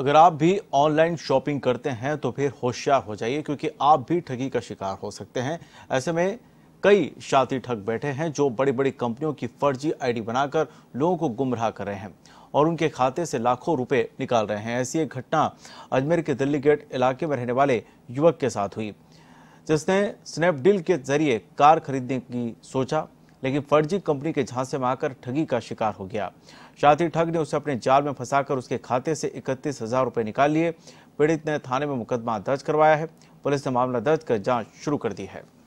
अगर आप भी ऑनलाइन शॉपिंग करते हैं तो फिर होशियार हो जाइए क्योंकि आप भी ठगी का शिकार हो सकते हैं ऐसे में कई शाती ठग बैठे हैं जो बड़ी बड़ी कंपनियों की फर्जी आईडी बनाकर लोगों को गुमराह कर रहे हैं और उनके खाते से लाखों रुपए निकाल रहे हैं ऐसी एक घटना अजमेर के दिल्ली गेट इलाके में रहने वाले युवक के साथ हुई जिसने स्नैपडील के जरिए कार खरीदने की सोचा लेकिन फर्जी कंपनी के झांसे में आकर ठगी का शिकार हो गया शातिर ठग ने उसे अपने जाल में फंसाकर उसके खाते से इकतीस हजार रुपए निकाल लिए पीड़ित ने थाने में मुकदमा दर्ज करवाया है पुलिस ने मामला दर्ज कर जांच शुरू कर दी है